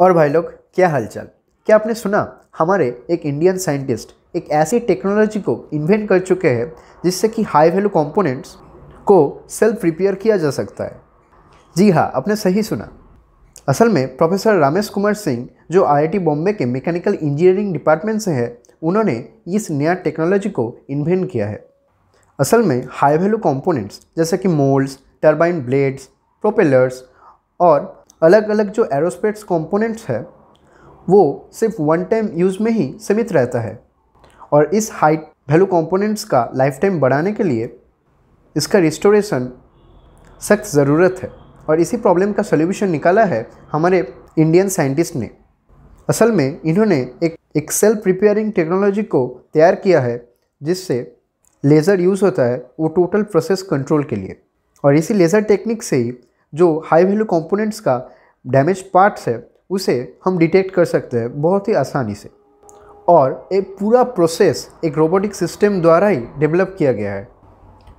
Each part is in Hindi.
और भाई लोग क्या हालचाल क्या आपने सुना हमारे एक इंडियन साइंटिस्ट एक ऐसी टेक्नोलॉजी को इन्वेंट कर चुके हैं जिससे कि हाई वैल्यू कंपोनेंट्स को सेल्फ रिपेयर किया जा सकता है जी हाँ आपने सही सुना असल में प्रोफेसर रामेश कुमार सिंह जो आईआईटी बॉम्बे के मैकेनिकल इंजीनियरिंग डिपार्टमेंट से है उन्होंने इस नया टेक्नोलॉजी को इन्वेंट किया है असल में हाई वैल्यू कंपोनेंट्स जैसे कि मोल्ड्स टर्बाइन ब्लेड्स प्रोपेलर्स और अलग अलग जो एरोस्पेट्स कंपोनेंट्स है वो सिर्फ वन टाइम यूज़ में ही सीमित रहता है और इस हाइट वैल्यू कंपोनेंट्स का लाइफ टाइम बढ़ाने के लिए इसका रिस्टोरेशन सख्त ज़रूरत है और इसी प्रॉब्लम का सोल्यूशन निकाला है हमारे इंडियन साइंटिस्ट ने असल में इन्होंने एक एक सेल प्रिपेयरिंग टेक्नोलॉजी को तैयार किया है जिससे लेज़र यूज़ होता है वो टोटल प्रोसेस कंट्रोल के लिए और इसी लेज़र टेक्निक से ही जो हाई वैल्यू कंपोनेंट्स का डैमेज पार्ट्स है उसे हम डिटेक्ट कर सकते हैं बहुत ही आसानी से और ये पूरा प्रोसेस एक रोबोटिक सिस्टम द्वारा ही डेवलप किया गया है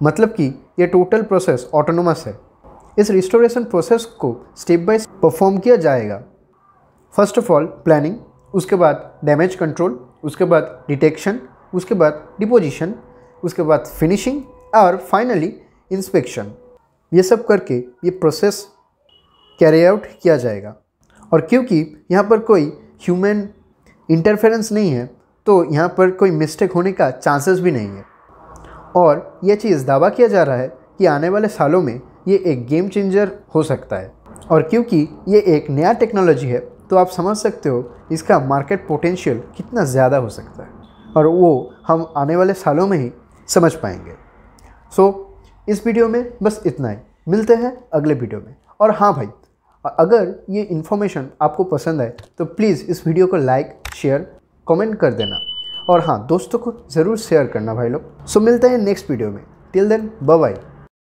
मतलब कि ये टोटल प्रोसेस ऑटोनोमस है इस रिस्टोरेशन प्रोसेस को स्टेप बाय परफॉर्म किया जाएगा फर्स्ट ऑफ ऑल प्लानिंग उसके बाद डैमेज कंट्रोल उसके बाद डिटेक्शन उसके बाद डिपोजिशन उसके बाद फिनिशिंग और फाइनली इंस्पेक्शन ये सब करके ये प्रोसेस कैरी आउट किया जाएगा और क्योंकि यहाँ पर कोई ह्यूमन इंटरफेरेंस नहीं है तो यहाँ पर कोई मिस्टेक होने का चांसेस भी नहीं है और यह चीज़ दावा किया जा रहा है कि आने वाले सालों में ये एक गेम चेंजर हो सकता है और क्योंकि ये एक नया टेक्नोलॉजी है तो आप समझ सकते हो इसका मार्केट पोटेंशियल कितना ज़्यादा हो सकता है और वो हम आने वाले सालों में ही समझ पाएंगे सो so, इस वीडियो में बस इतना ही मिलते हैं अगले वीडियो में और हाँ भाई अगर ये इन्फॉर्मेशन आपको पसंद आए तो प्लीज़ इस वीडियो को लाइक शेयर कमेंट कर देना और हाँ दोस्तों को ज़रूर शेयर करना भाई लोग सो मिलते हैं नेक्स्ट वीडियो में टिल देन बाय